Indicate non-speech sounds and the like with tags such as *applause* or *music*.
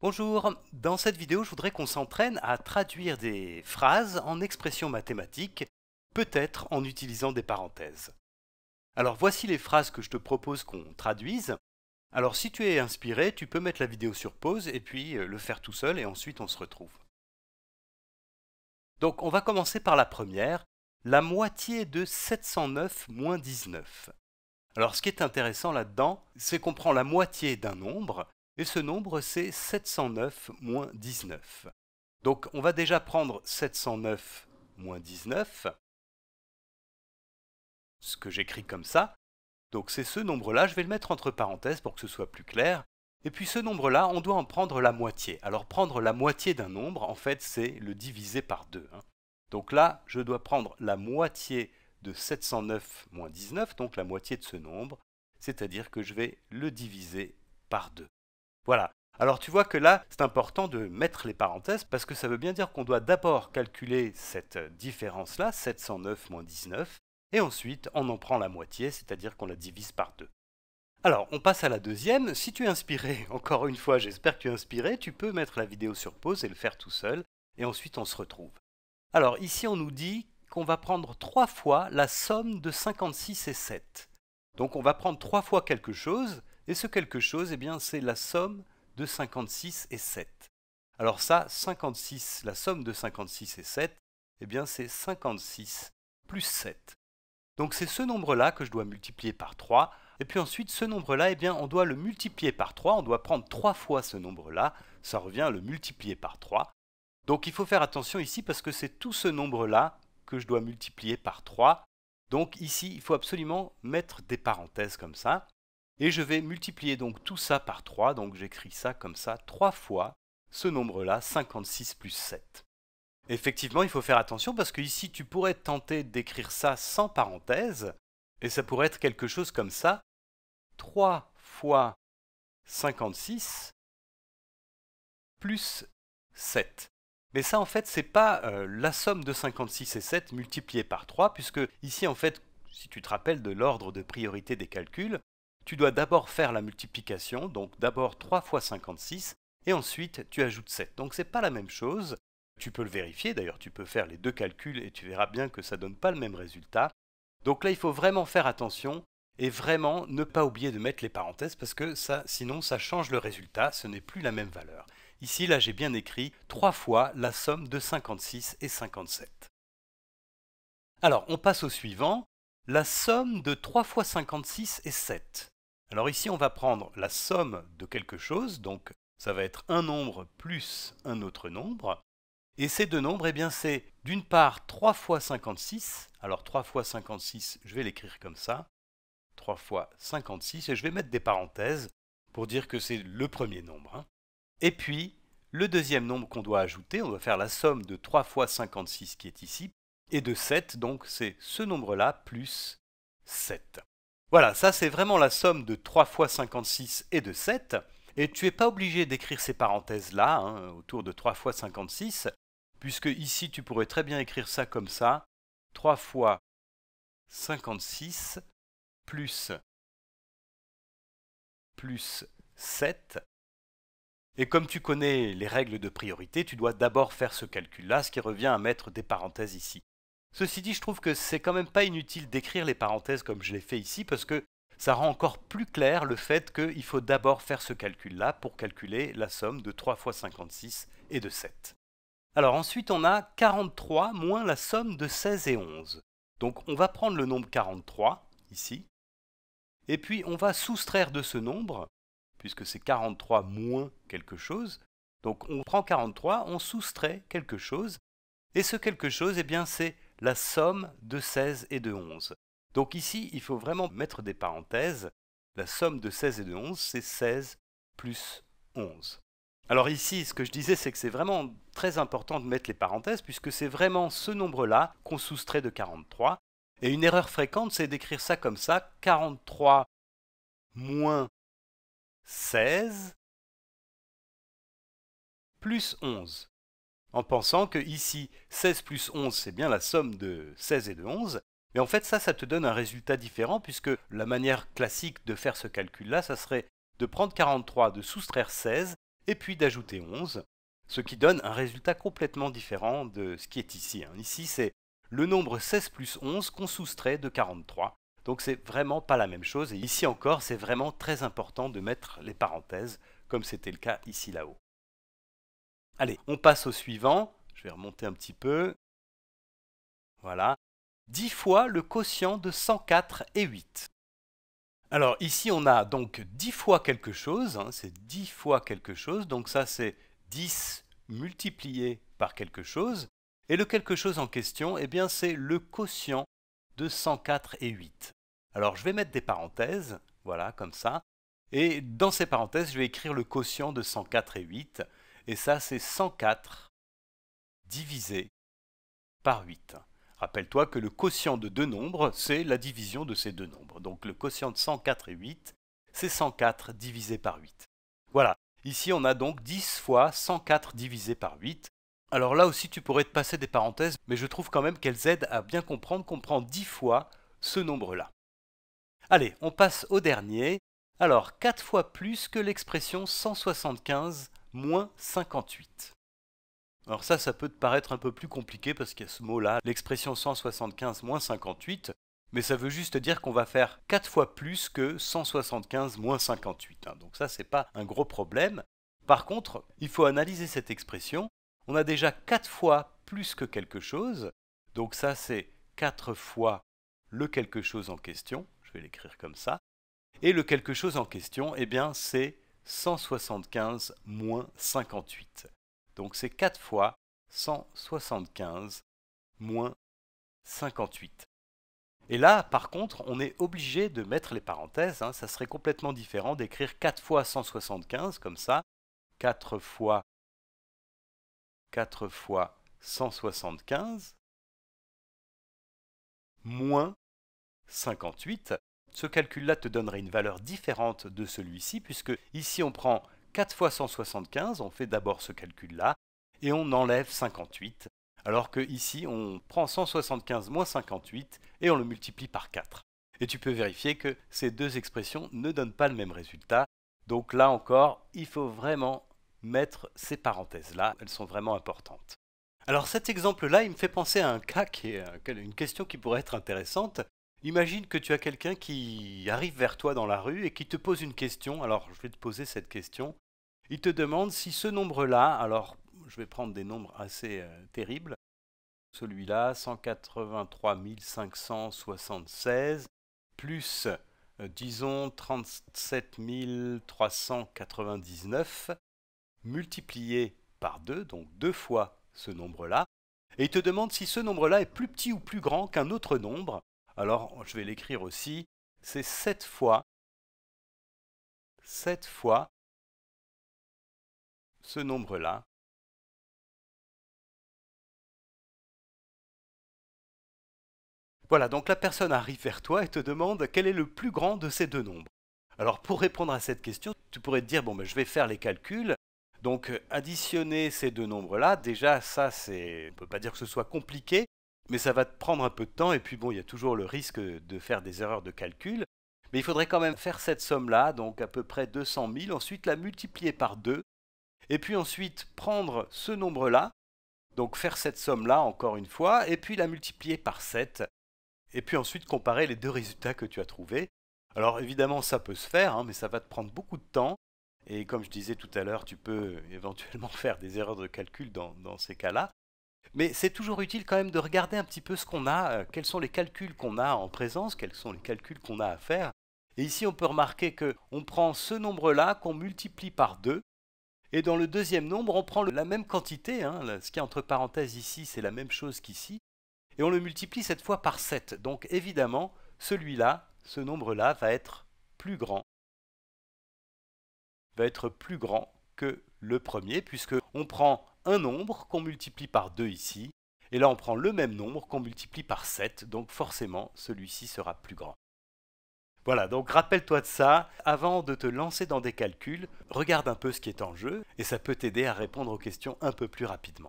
Bonjour, dans cette vidéo je voudrais qu'on s'entraîne à traduire des phrases en expressions mathématiques, peut-être en utilisant des parenthèses. Alors voici les phrases que je te propose qu'on traduise. Alors si tu es inspiré, tu peux mettre la vidéo sur pause et puis euh, le faire tout seul et ensuite on se retrouve. Donc on va commencer par la première, la moitié de 709 moins 19. Alors ce qui est intéressant là-dedans, c'est qu'on prend la moitié d'un nombre et ce nombre c'est 709 moins 19. Donc on va déjà prendre 709 moins 19, ce que j'écris comme ça. Donc c'est ce nombre-là, je vais le mettre entre parenthèses pour que ce soit plus clair. Et puis ce nombre-là, on doit en prendre la moitié. Alors prendre la moitié d'un nombre, en fait, c'est le diviser par 2. Hein. Donc là, je dois prendre la moitié de 709 moins 19, donc la moitié de ce nombre, c'est-à-dire que je vais le diviser par 2. Voilà. Alors tu vois que là, c'est important de mettre les parenthèses parce que ça veut bien dire qu'on doit d'abord calculer cette euh, différence-là, 709 moins 19, et ensuite on en prend la moitié, c'est-à-dire qu'on la divise par 2. Alors, on passe à la deuxième. Si tu es inspiré, *laughs* encore une fois, j'espère que tu es inspiré, tu peux mettre la vidéo sur pause et le faire tout seul, et ensuite on se retrouve. Alors, ici, on nous dit qu'on va prendre trois fois la somme de 56 et 7. Donc, on va prendre trois fois quelque chose, et ce quelque chose, eh bien, c'est la somme de 56 et 7. Alors ça, 56, la somme de 56 et 7, eh bien, c'est 56 plus 7. Donc c'est ce nombre-là que je dois multiplier par 3. Et puis ensuite, ce nombre-là, eh on doit le multiplier par 3. On doit prendre 3 fois ce nombre-là. Ça revient à le multiplier par 3. Donc il faut faire attention ici parce que c'est tout ce nombre-là que je dois multiplier par 3. Donc ici, il faut absolument mettre des parenthèses comme ça. Et je vais multiplier donc tout ça par 3, donc j'écris ça comme ça, 3 fois ce nombre-là, 56 plus 7. Effectivement, il faut faire attention parce que ici, tu pourrais tenter d'écrire ça sans parenthèse, et ça pourrait être quelque chose comme ça. 3 fois 56 plus 7. Mais ça, en fait, ce n'est pas euh, la somme de 56 et 7 multipliée par 3, puisque ici, en fait, si tu te rappelles de l'ordre de priorité des calculs, tu dois d'abord faire la multiplication, donc d'abord 3 fois 56, et ensuite tu ajoutes 7. Donc ce n'est pas la même chose. Tu peux le vérifier, d'ailleurs tu peux faire les deux calculs et tu verras bien que ça ne donne pas le même résultat. Donc là il faut vraiment faire attention et vraiment ne pas oublier de mettre les parenthèses parce que sinon ça change le résultat, ce n'est plus la même valeur. Ici là j'ai bien écrit 3 fois la somme de 56 et 57. Alors on passe au suivant, la somme de 3 fois 56 et 7. Alors ici, on va prendre la somme de quelque chose, donc ça va être un nombre plus un autre nombre. Et ces deux nombres, eh bien c'est d'une part 3 fois 56, alors 3 fois 56, je vais l'écrire comme ça, 3 fois 56, et je vais mettre des parenthèses pour dire que c'est le premier nombre. Hein. Et puis, le deuxième nombre qu'on doit ajouter, on doit faire la somme de 3 fois 56 qui est ici, et de 7, donc c'est ce nombre-là plus 7. Voilà, ça c'est vraiment la somme de 3 fois 56 et de 7. Et tu n'es pas obligé d'écrire ces parenthèses-là, hein, autour de 3 fois 56, puisque ici tu pourrais très bien écrire ça comme ça. 3 fois 56 plus 7. Et comme tu connais les règles de priorité, tu dois d'abord faire ce calcul-là, ce qui revient à mettre des parenthèses ici. Ceci dit, je trouve que c'est quand même pas inutile d'écrire les parenthèses comme je l'ai fait ici, parce que ça rend encore plus clair le fait qu'il faut d'abord faire ce calcul-là pour calculer la somme de 3 fois 56 et de 7. Alors ensuite, on a 43 moins la somme de 16 et 11. Donc on va prendre le nombre 43, ici, et puis on va soustraire de ce nombre, puisque c'est 43 moins quelque chose, donc on prend 43, on soustrait quelque chose, et ce quelque chose, eh bien c'est la somme de 16 et de 11. Donc ici, il faut vraiment mettre des parenthèses. La somme de 16 et de 11, c'est 16 plus 11. Alors ici, ce que je disais, c'est que c'est vraiment très important de mettre les parenthèses, puisque c'est vraiment ce nombre-là qu'on soustrait de 43. Et une erreur fréquente, c'est d'écrire ça comme ça, 43 moins 16 plus 11 en pensant que ici 16 plus 11 c'est bien la somme de 16 et de 11, mais en fait ça ça te donne un résultat différent puisque la manière classique de faire ce calcul là ça serait de prendre 43, de soustraire 16 et puis d'ajouter 11, ce qui donne un résultat complètement différent de ce qui est ici. Hein. Ici c'est le nombre 16 plus 11 qu'on soustrait de 43. Donc c'est vraiment pas la même chose et ici encore c'est vraiment très important de mettre les parenthèses comme c'était le cas ici là-haut. Allez, on passe au suivant. Je vais remonter un petit peu. Voilà. 10 fois le quotient de 104 et 8. Alors ici, on a donc 10 fois quelque chose. Hein. c'est 10 fois quelque chose. Donc ça, c'est 10 multiplié par quelque chose. Et le quelque chose en question, eh bien, c'est le quotient de 104 et 8. Alors je vais mettre des parenthèses, voilà, comme ça. Et dans ces parenthèses, je vais écrire le quotient de 104 et 8. Et ça, c'est 104 divisé par 8. Rappelle-toi que le quotient de deux nombres, c'est la division de ces deux nombres. Donc le quotient de 104 et 8, c'est 104 divisé par 8. Voilà, ici on a donc 10 fois 104 divisé par 8. Alors là aussi tu pourrais te passer des parenthèses, mais je trouve quand même qu'elles aident à bien comprendre qu'on prend 10 fois ce nombre-là. Allez, on passe au dernier. Alors 4 fois plus que l'expression 175 moins 58. Alors ça, ça peut te paraître un peu plus compliqué parce qu'il y a ce mot-là, l'expression 175 moins 58, mais ça veut juste dire qu'on va faire 4 fois plus que 175 moins 58. Hein. Donc ça, c'est pas un gros problème. Par contre, il faut analyser cette expression. On a déjà 4 fois plus que quelque chose. Donc ça, c'est 4 fois le quelque chose en question. Je vais l'écrire comme ça. Et le quelque chose en question, eh bien, c'est 175 moins 58. Donc c'est 4 fois 175 moins 58. Et là, par contre, on est obligé de mettre les parenthèses. Hein. ça serait complètement différent d'écrire 4 fois 175 comme ça. 4 fois 4 fois 175 moins 58. Ce calcul-là te donnerait une valeur différente de celui-ci, puisque ici on prend 4 fois 175, on fait d'abord ce calcul-là, et on enlève 58, alors que ici on prend 175 moins 58 et on le multiplie par 4. Et tu peux vérifier que ces deux expressions ne donnent pas le même résultat. Donc là encore, il faut vraiment mettre ces parenthèses-là, elles sont vraiment importantes. Alors cet exemple-là, il me fait penser à un cas qui est euh, une question qui pourrait être intéressante. Imagine que tu as quelqu'un qui arrive vers toi dans la rue et qui te pose une question. Alors, je vais te poser cette question. Il te demande si ce nombre-là, alors je vais prendre des nombres assez euh, terribles, celui-là, 183 576, plus, euh, disons, 37 399, multiplié par 2, donc deux fois ce nombre-là, et il te demande si ce nombre-là est plus petit ou plus grand qu'un autre nombre. Alors je vais l'écrire aussi. C'est 7 fois 7 fois ce nombre-là. Voilà, donc la personne arrive vers toi et te demande quel est le plus grand de ces deux nombres. Alors pour répondre à cette question, tu pourrais te dire, bon, ben, je vais faire les calculs. Donc euh, additionner ces deux nombres-là, déjà ça, c'est... on ne peut pas dire que ce soit compliqué, mais ça va te prendre un peu de temps, et puis bon, il y a toujours le risque de faire des erreurs de calcul, mais il faudrait quand même faire cette somme-là, donc à peu près 200 000, ensuite la multiplier par 2, et puis ensuite prendre ce nombre-là, donc faire cette somme-là encore une fois, et puis la multiplier par 7, et puis ensuite comparer les deux résultats que tu as trouvés. Alors évidemment, ça peut se faire, hein, mais ça va te prendre beaucoup de temps, et comme je disais tout à l'heure, tu peux *laughs* éventuellement faire des erreurs de calcul dans ces cas-là. Mais c'est toujours utile quand même de regarder un petit peu ce qu'on a, euh, quels sont les calculs qu'on a en présence, quels sont les calculs qu'on a à faire. Et ici, on peut remarquer qu'on prend ce nombre-là qu'on multiplie par 2. Et dans le deuxième nombre, on prend la même quantité. Hein, ce qui est entre parenthèses ici, c'est la même chose qu'ici. Et on le multiplie cette fois par 7. Donc évidemment, celui-là, ce nombre-là, va être plus grand. Va être plus grand que le premier, puisque on prend un nombre qu'on multiplie par 2 ici, et là on prend le même nombre qu'on multiplie par 7, donc forcément celui-ci sera plus grand. Voilà, donc rappelle-toi de ça, avant de te lancer dans des calculs, regarde un peu ce qui est en jeu, et ça peut t'aider à répondre aux questions un peu plus rapidement.